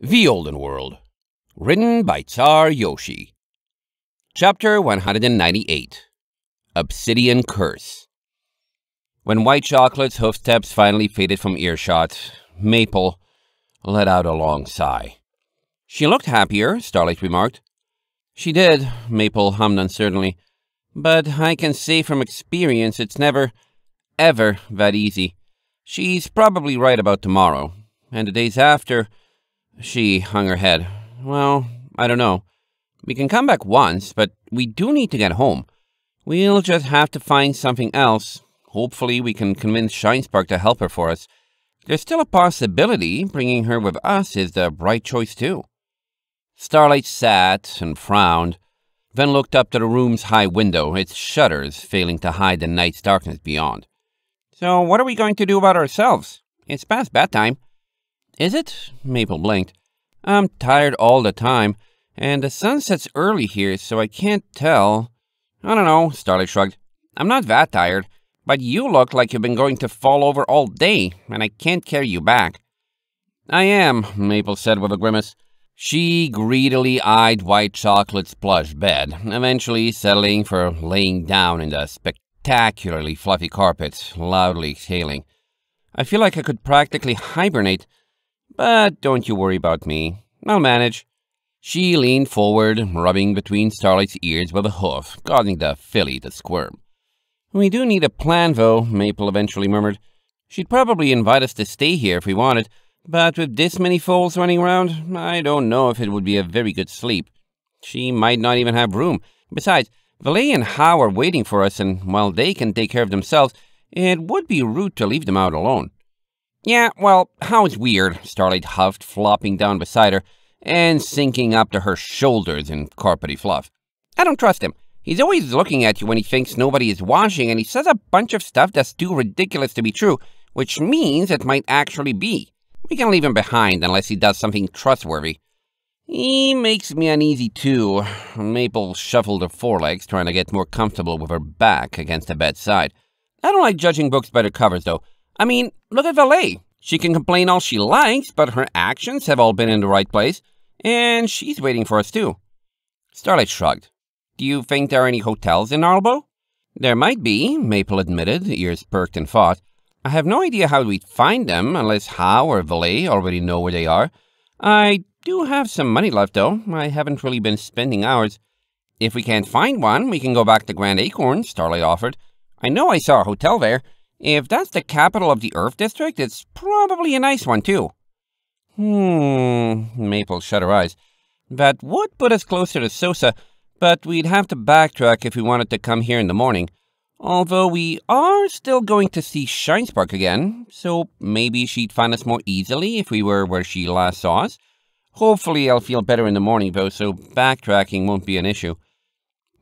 The Olden World, written by Tsar Yoshi. Chapter 198 Obsidian Curse. When White Chocolate's hoofsteps finally faded from earshot, Maple let out a long sigh. She looked happier, Starlight remarked. She did, Maple hummed uncertainly. But I can say from experience it's never, ever that easy. She's probably right about tomorrow, and the days after she hung her head. Well, I don't know. We can come back once, but we do need to get home. We'll just have to find something else. Hopefully we can convince Shinespark to help her for us. There's still a possibility bringing her with us is the right choice too. Starlight sat and frowned, then looked up to the room's high window, its shutters failing to hide the night's darkness beyond. So what are we going to do about ourselves? It's past bedtime. Is it? Maple blinked. I'm tired all the time, and the sun sets early here, so I can't tell. I don't know, Starlight shrugged. I'm not that tired, but you look like you've been going to fall over all day, and I can't carry you back. I am, Maple said with a grimace. She greedily eyed White Chocolate's plush bed, eventually settling for laying down in the spectacularly fluffy carpet, loudly exhaling. I feel like I could practically hibernate, but don't you worry about me. I'll manage. She leaned forward, rubbing between Starlight's ears with a hoof, causing the filly to squirm. We do need a plan, though, Maple eventually murmured. She'd probably invite us to stay here if we wanted, but with this many foals running round, I don't know if it would be a very good sleep. She might not even have room. Besides, Valet and How are waiting for us, and while they can take care of themselves, it would be rude to leave them out alone. Yeah, well, how is weird, Starlight huffed, flopping down beside her and sinking up to her shoulders in carpety fluff. I don't trust him. He's always looking at you when he thinks nobody is watching, and he says a bunch of stuff that's too ridiculous to be true, which means it might actually be. We can leave him behind unless he does something trustworthy. He makes me uneasy, too. Maple shuffled her forelegs, trying to get more comfortable with her back against the bedside. I don't like judging books by their covers, though. I mean, look at Valet. She can complain all she likes, but her actions have all been in the right place, and she's waiting for us too. Starlight shrugged. Do you think there are any hotels in Arlbo? There might be, Maple admitted, ears perked and thought. I have no idea how we'd find them, unless Howe or Valet already know where they are. I do have some money left, though. I haven't really been spending hours. If we can't find one, we can go back to Grand Acorn, Starlight offered. I know I saw a hotel there. If that's the capital of the Earth District, it's probably a nice one, too. Hmm, Maple shut her eyes. That would put us closer to Sosa, but we'd have to backtrack if we wanted to come here in the morning. Although we are still going to see Shinespark again, so maybe she'd find us more easily if we were where she last saw us. Hopefully I'll feel better in the morning, though, so backtracking won't be an issue.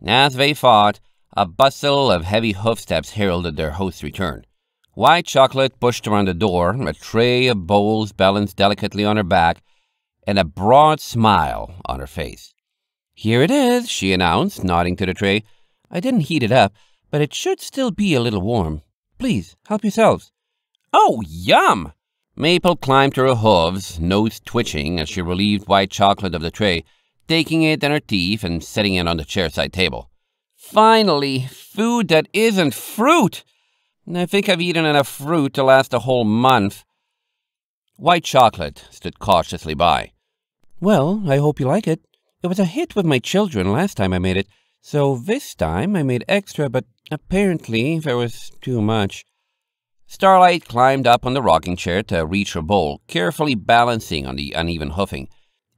As they fought, a bustle of heavy hoofsteps heralded their host's return. White chocolate pushed around the door, a tray of bowls balanced delicately on her back, and a broad smile on her face. Here it is, she announced, nodding to the tray. I didn't heat it up, but it should still be a little warm. Please, help yourselves. Oh, yum! Maple climbed to her hooves, nose twitching as she relieved white chocolate of the tray, taking it in her teeth and setting it on the chairside table finally, food that isn't fruit. I think I've eaten enough fruit to last a whole month. White chocolate stood cautiously by. Well, I hope you like it. It was a hit with my children last time I made it, so this time I made extra, but apparently there was too much. Starlight climbed up on the rocking chair to reach her bowl, carefully balancing on the uneven hoofing.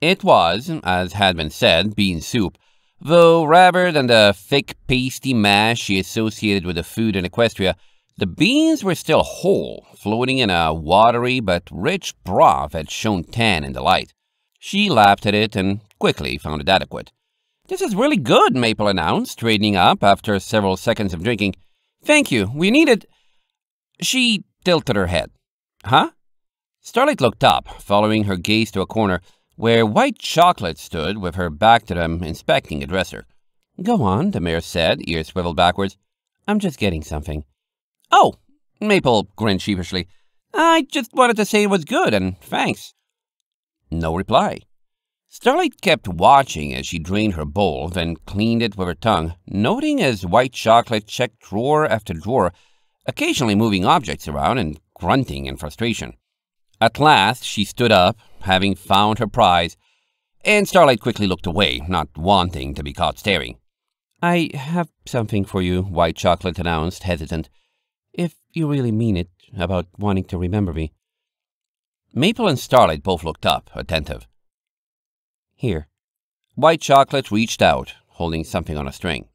It was, as had been said, bean soup, Though rather than the thick pasty mash she associated with the food in Equestria, the beans were still whole, floating in a watery but rich broth that shone tan in the light. She laughed at it and quickly found it adequate. This is really good, Maple announced, straightening up after several seconds of drinking. Thank you, we need it. She tilted her head. Huh? Starlight looked up, following her gaze to a corner where White Chocolate stood with her back to them, inspecting a dresser. Go on, the mayor said, ears swiveled backwards. I'm just getting something. Oh, Maple grinned sheepishly. I just wanted to say it was good, and thanks. No reply. Starlight kept watching as she drained her bowl, then cleaned it with her tongue, noting as White Chocolate checked drawer after drawer, occasionally moving objects around and grunting in frustration. At last she stood up, having found her prize, and Starlight quickly looked away, not wanting to be caught staring. I have something for you, White Chocolate announced, hesitant. If you really mean it about wanting to remember me. Maple and Starlight both looked up, attentive. Here. White Chocolate reached out, holding something on a string.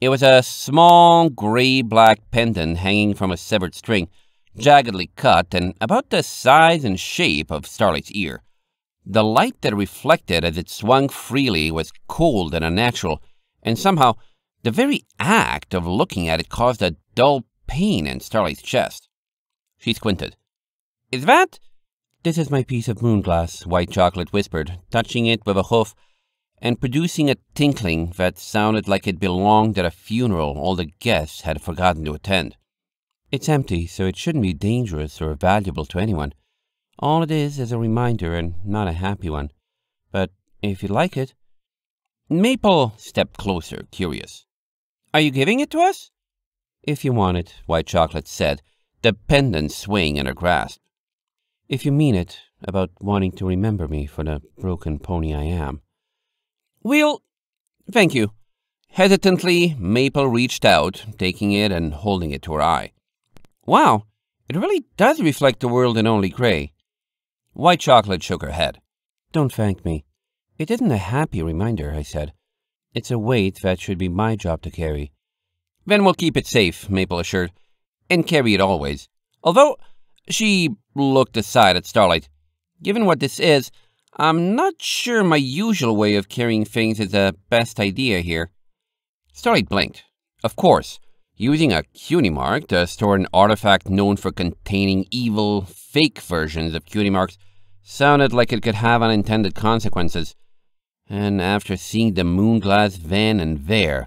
It was a small gray-black pendant hanging from a severed string, jaggedly cut and about the size and shape of Starlight's ear. The light that reflected as it swung freely was cold and unnatural, and somehow the very act of looking at it caused a dull pain in Starlight's chest. She squinted. Is that? This is my piece of moonglass, White Chocolate whispered, touching it with a hoof and producing a tinkling that sounded like it belonged at a funeral all the guests had forgotten to attend. It's empty, so it shouldn't be dangerous or valuable to anyone. All it is is a reminder and not a happy one. But if you like it. Maple stepped closer, curious. Are you giving it to us? If you want it, White Chocolate said, the pendant swaying in her grasp. If you mean it, about wanting to remember me for the broken pony I am. We'll. Thank you. Hesitantly, Maple reached out, taking it and holding it to her eye. Wow, it really does reflect the world in only grey. White Chocolate shook her head. Don't thank me. It isn't a happy reminder, I said. It's a weight that should be my job to carry. Then we'll keep it safe, Maple assured, and carry it always. Although, she looked aside at Starlight. Given what this is, I'm not sure my usual way of carrying things is the best idea here. Starlight blinked. Of course. Using a CUNYMARK to store an artifact known for containing evil, fake versions of CUNYMARKs sounded like it could have unintended consequences. And after seeing the moonglass then and there,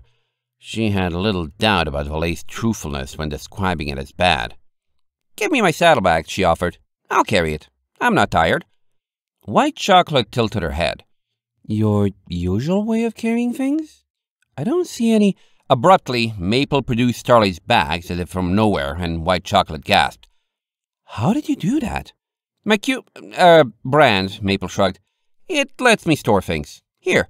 she had little doubt about Valet's truthfulness when describing it as bad. Give me my saddlebag, she offered. I'll carry it. I'm not tired. White chocolate tilted her head. Your usual way of carrying things? I don't see any. Abruptly, Maple produced Starlight's bags as if from nowhere, and White Chocolate gasped. How did you do that? My cute, uh, brand, Maple shrugged. It lets me store things. Here.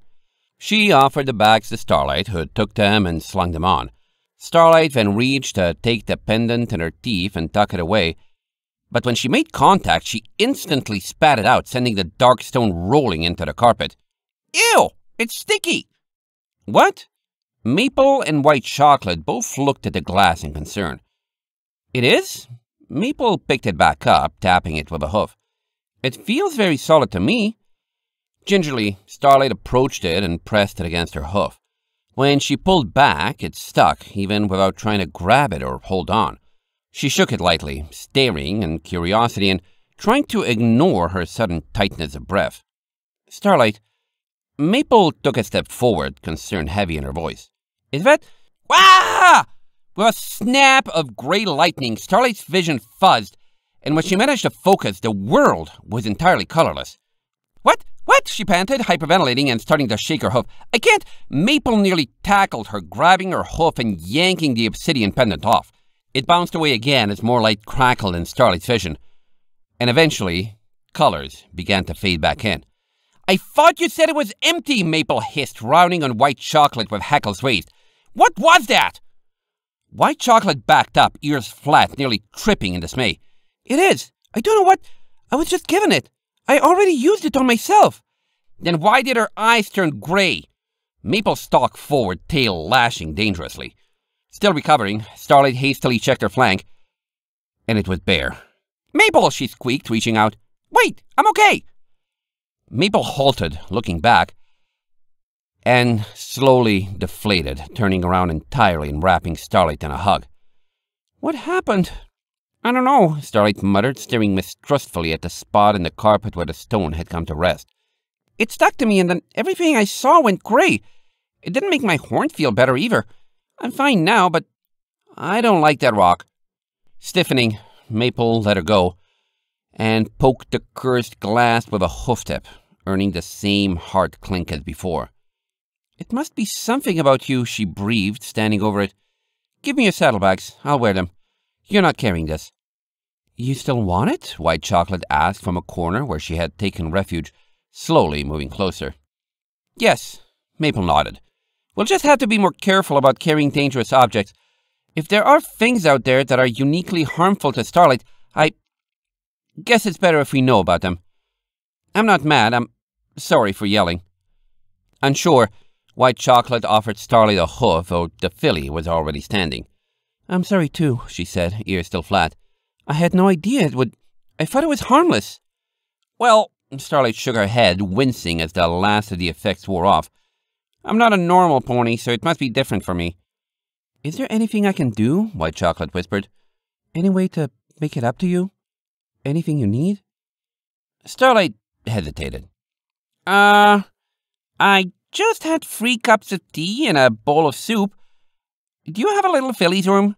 She offered the bags to Starlight, who took them and slung them on. Starlight then reached to take the pendant in her teeth and tuck it away, but when she made contact, she instantly spat it out, sending the dark stone rolling into the carpet. Ew! It's sticky! What? Maple and white chocolate both looked at the glass in concern. It is? Maple picked it back up, tapping it with a hoof. It feels very solid to me. Gingerly, Starlight approached it and pressed it against her hoof. When she pulled back, it stuck, even without trying to grab it or hold on. She shook it lightly, staring in curiosity and trying to ignore her sudden tightness of breath. Starlight, Maple took a step forward, concern heavy in her voice. In Wah! With a snap of gray lightning, Starlight's vision fuzzed, and when she managed to focus, the world was entirely colorless. What? What? She panted, hyperventilating and starting to shake her hoof. I can't! Maple nearly tackled her, grabbing her hoof and yanking the obsidian pendant off. It bounced away again as more light crackled in Starlight's vision. And eventually, colors began to fade back in. I thought you said it was empty, Maple hissed, rounding on white chocolate with Hackle's waist. What was that? White Chocolate backed up, ears flat, nearly tripping in dismay. It is. I don't know what. I was just given it. I already used it on myself. Then why did her eyes turn gray? Maple stalked forward, tail lashing dangerously. Still recovering, Starlight hastily checked her flank, and it was bare. Maple, she squeaked, reaching out. Wait, I'm okay. Maple halted, looking back, and slowly deflated, turning around entirely and wrapping Starlight in a hug. What happened? I don't know, Starlight muttered, staring mistrustfully at the spot in the carpet where the stone had come to rest. It stuck to me, and then everything I saw went gray. It didn't make my horn feel better either. I'm fine now, but I don't like that rock. Stiffening, Maple let her go and poked the cursed glass with a hoof tip, earning the same hard clink as before. It must be something about you, she breathed, standing over it. Give me your saddlebags. I'll wear them. You're not carrying this. You still want it? White Chocolate asked from a corner where she had taken refuge, slowly moving closer. Yes, Maple nodded. We'll just have to be more careful about carrying dangerous objects. If there are things out there that are uniquely harmful to Starlight, I guess it's better if we know about them. I'm not mad, I'm sorry for yelling. Unsure, White Chocolate offered Starley a hoof, though the filly was already standing. I'm sorry too, she said, ears still flat. I had no idea it would. I thought it was harmless. Well, Starlight shook her head, wincing as the last of the effects wore off. I'm not a normal pony, so it must be different for me. Is there anything I can do? White Chocolate whispered. Any way to make it up to you? Anything you need? Starlight hesitated. Uh, I just had three cups of tea and a bowl of soup. Do you have a little Philly's room?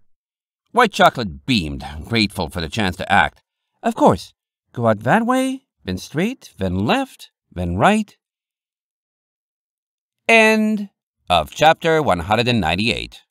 White Chocolate beamed, grateful for the chance to act. Of course. Go out that way, then straight, then left, then right. End of chapter 198.